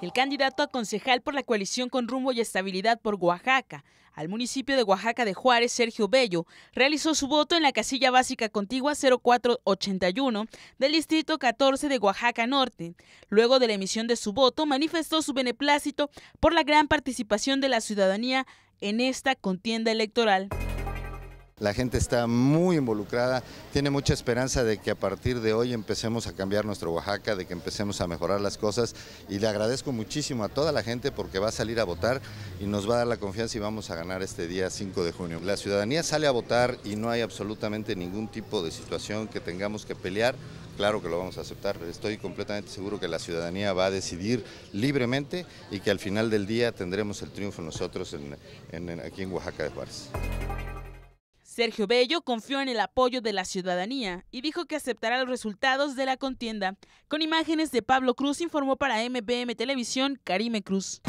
El candidato a concejal por la coalición con rumbo y estabilidad por Oaxaca, al municipio de Oaxaca de Juárez, Sergio Bello, realizó su voto en la casilla básica contigua 0481 del distrito 14 de Oaxaca Norte. Luego de la emisión de su voto, manifestó su beneplácito por la gran participación de la ciudadanía en esta contienda electoral. La gente está muy involucrada, tiene mucha esperanza de que a partir de hoy empecemos a cambiar nuestro Oaxaca, de que empecemos a mejorar las cosas y le agradezco muchísimo a toda la gente porque va a salir a votar y nos va a dar la confianza y vamos a ganar este día 5 de junio. La ciudadanía sale a votar y no hay absolutamente ningún tipo de situación que tengamos que pelear claro que lo vamos a aceptar. Estoy completamente seguro que la ciudadanía va a decidir libremente y que al final del día tendremos el triunfo nosotros aquí en Oaxaca de Juárez. Sergio Bello confió en el apoyo de la ciudadanía y dijo que aceptará los resultados de la contienda. Con imágenes de Pablo Cruz informó para MBM Televisión Karime Cruz.